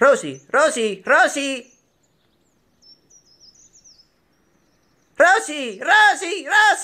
Rosie, Rosie, Rosie! Rosie, Rosie, Rosie!